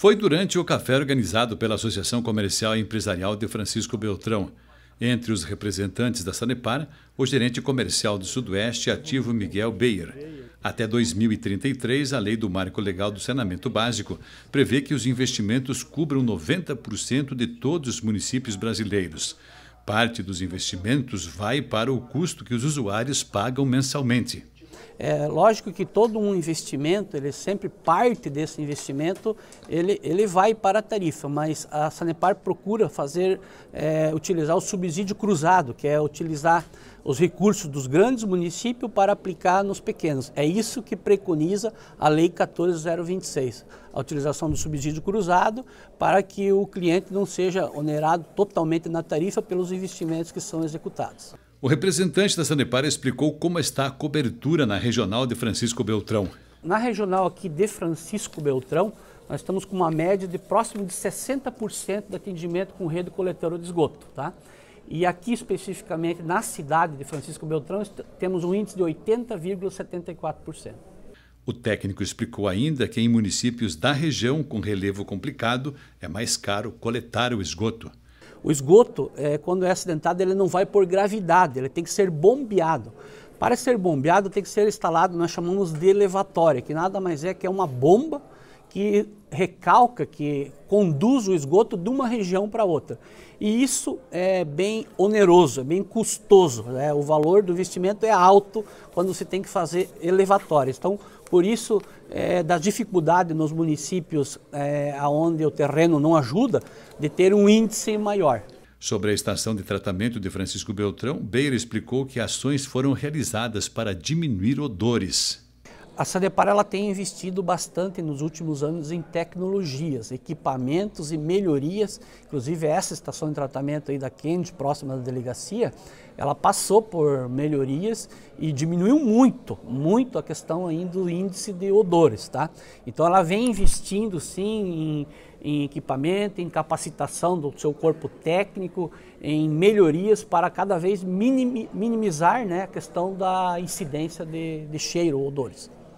Foi durante o café organizado pela Associação Comercial e Empresarial de Francisco Beltrão. Entre os representantes da Sanepar, o gerente comercial do Sudoeste ativo Miguel Beyer. Até 2033, a lei do Marco Legal do Saneamento Básico prevê que os investimentos cubram 90% de todos os municípios brasileiros. Parte dos investimentos vai para o custo que os usuários pagam mensalmente. É lógico que todo um investimento, ele sempre parte desse investimento, ele, ele vai para a tarifa, mas a Sanepar procura fazer, é, utilizar o subsídio cruzado, que é utilizar os recursos dos grandes municípios para aplicar nos pequenos. É isso que preconiza a Lei 14026, a utilização do subsídio cruzado para que o cliente não seja onerado totalmente na tarifa pelos investimentos que são executados. O representante da Sanepar explicou como está a cobertura na regional de Francisco Beltrão. Na regional aqui de Francisco Beltrão, nós estamos com uma média de próximo de 60% de atendimento com rede coletora de esgoto. Tá? E aqui especificamente na cidade de Francisco Beltrão temos um índice de 80,74%. O técnico explicou ainda que em municípios da região com relevo complicado é mais caro coletar o esgoto. O esgoto, é, quando é acidentado, ele não vai por gravidade, ele tem que ser bombeado. Para ser bombeado, tem que ser instalado, nós chamamos de elevatória, que nada mais é que é uma bomba que recalca, que conduz o esgoto de uma região para outra. E isso é bem oneroso, é bem custoso. Né? O valor do investimento é alto quando se tem que fazer elevatórios. Então, por isso, é, da dificuldade nos municípios é, onde o terreno não ajuda, de ter um índice maior. Sobre a estação de tratamento de Francisco Beltrão, Beira explicou que ações foram realizadas para diminuir odores. A Sanepar ela tem investido bastante nos últimos anos em tecnologias, equipamentos e melhorias. Inclusive essa estação de tratamento aí da Kennedy, próxima da delegacia, ela passou por melhorias e diminuiu muito, muito a questão ainda do índice de odores, tá? Então ela vem investindo sim em, em equipamento, em capacitação do seu corpo técnico, em melhorias para cada vez minimizar né, a questão da incidência de, de cheiro ou odores.